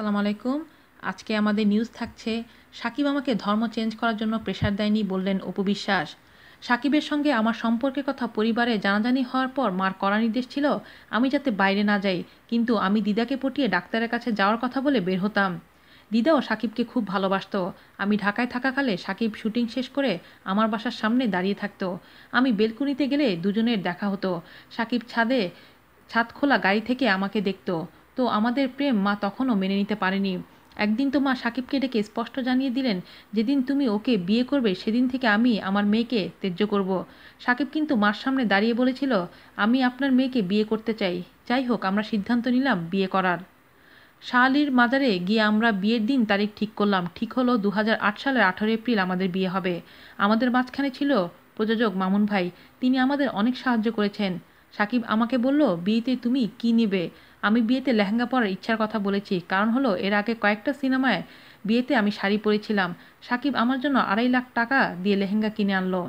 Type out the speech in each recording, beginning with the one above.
সালাম আলাইকুম আজকে আমাদের নিউজ থাকছে সাকিব আমাকে ধর্ম চেঞ্জ করার জন্য প্রেশার দেয়নি বললেন অপু বিশ্বাস সাকিবের সঙ্গে আমার সম্পর্কের কথা পরিবারে জানাজানি হওয়ার পর মার কড়া নির্দেশ ছিল আমি যাতে বাইরে না যাই কিন্তু আমি দিদাকে পটিয়ে ডাক্তারের কাছে যাওয়ার কথা বলে বের হতাম দিদাও সাকিবকে খুব ভালোবাসত আমি ঢাকায় থাকাকালে সাকিব শুটিং শেষ করে আমার বাসার সামনে দাঁড়িয়ে থাকত আমি বেলকুনিতে গেলে দুজনের দেখা হতো সাকিব ছাদে ছাদ খোলা গাড়ি থেকে আমাকে দেখতো তো আমাদের প্রেম মা তখনও মেনে নিতে পারেনি একদিন তো মা সাকিবকে ডেকে স্পষ্ট জানিয়ে দিলেন যেদিন তুমি ওকে বিয়ে করবে সেদিন থেকে আমি আমার মেয়েকে ত্যায্য করব। সাকিব কিন্তু মার সামনে দাঁড়িয়ে বলেছিল আমি আপনার মেয়েকে বিয়ে করতে চাই যাই হোক আমরা সিদ্ধান্ত নিলাম বিয়ে করার শাহালির মাজারে গিয়ে আমরা বিয়ের দিন তারিখ ঠিক করলাম ঠিক হলো দু সালের আঠারো এপ্রিল আমাদের বিয়ে হবে আমাদের মাঝখানে ছিল প্রযোজক মামুন ভাই তিনি আমাদের অনেক সাহায্য করেছেন সাকিব আমাকে বলল বিয়েতে তুমি কি নেবে আমি বিয়েতে লেহেঙ্গা পরার ইচ্ছার কথা বলেছি কারণ হলো এর আগে কয়েকটা সিনেমায় বিয়েতে আমি শাড়ি পরেছিলাম সাকিব আমার জন্য আড়াই লাখ টাকা দিয়ে লেহেঙ্গা কিনে আনলো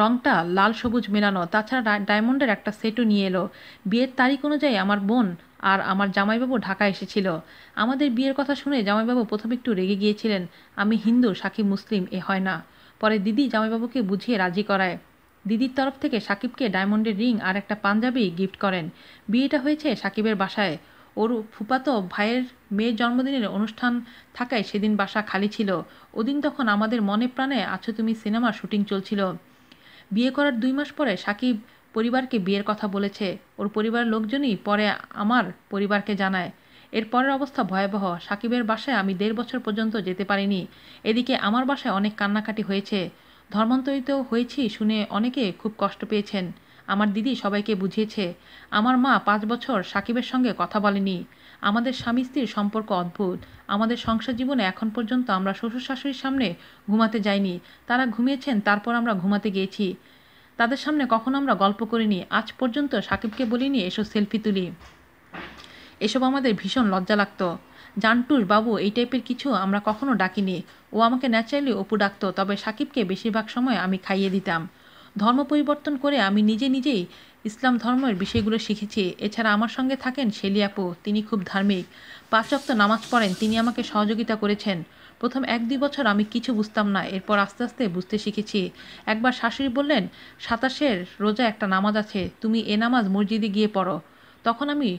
রংটা লাল সবুজ মেলানো তাছাড়া ডায়মন্ডের একটা সেটও নিয়ে এলো বিয়ের তারিখ অনুযায়ী আমার বোন আর আমার জামাইবাবু ঢাকা এসেছিল আমাদের বিয়ের কথা শুনে জামাইবাবু প্রথমে একটু রেগে গিয়েছিলেন আমি হিন্দু সাকিব মুসলিম এ হয় না পরে দিদি জামাইবাবুকে বুঝিয়ে রাজি করায় দিদির তরফ থেকে সাকিবকে ডায়মন্ডের রিং আর একটা পাঞ্জাবি গিফট করেন বিয়েটা হয়েছে সাকিবের বাসায় ওর ফুপাতো ভাইয়ের মেয়ের জন্মদিনের অনুষ্ঠান থাকায় সেদিন বাসা খালি ছিল ওদিন তখন আমাদের মনে প্রাণে আছো তুমি সিনেমার শুটিং চলছিল বিয়ে করার দুই মাস পরে সাকিব পরিবারকে বিয়ের কথা বলেছে ওর পরিবারের লোকজনই পরে আমার পরিবারকে জানায় এর পরের অবস্থা ভয়াবহ সাকিবের বাসায় আমি দেড় বছর পর্যন্ত যেতে পারিনি এদিকে আমার বাসায় অনেক কান্নাকাটি হয়েছে ধর্মান্তরিত হয়েছি শুনে অনেকে খুব কষ্ট পেয়েছেন আমার দিদি সবাইকে বুঝিয়েছে আমার মা পাঁচ বছর সাকিবের সঙ্গে কথা বলেনি আমাদের স্বামী স্ত্রীর সম্পর্ক অদ্ভুত আমাদের সংসার জীবনে এখন পর্যন্ত আমরা শ্বশুর শাশুড়ির সামনে ঘুমাতে যাইনি তারা ঘুমিয়েছেন তারপর আমরা ঘুমাতে গিয়েছি তাদের সামনে কখনো আমরা গল্প করিনি আজ পর্যন্ত সাকিবকে বলিনি এসব সেলফি তুলি এসব আমাদের ভীষণ লজ্জা লাগতো জানটুর বাবু এই টাইপের কিছু আমরা কখনো ডাকিনি ও আমাকে ন্যাচারালি অপু ডাকতো তবে সাকিবকে বেশিরভাগ সময় আমি খাইয়ে দিতাম ধর্ম পরিবর্তন করে আমি নিজে নিজেই ইসলাম ধর্মের বিষয়গুলো শিখেছি এছাড়া আমার সঙ্গে থাকেন শেলিয়াপু তিনি খুব ধার্মিক পাঁচ অক্ত নামাজ পড়েন তিনি আমাকে সহযোগিতা করেছেন প্রথম এক দুই বছর আমি কিছু বুঝতাম না এরপর আস্তে আস্তে বুঝতে শিখেছি একবার শাশুড়ি বললেন সাতাশের রোজা একটা নামাজ আছে তুমি এ নামাজ মসজিদে গিয়ে পড়ো তখন আমি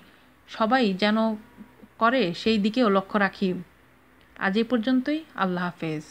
সবাই যেন করে সেই দিকেও লক্ষ্য রাখি আজ এ পর্যন্তই আল্লাহ হাফেজ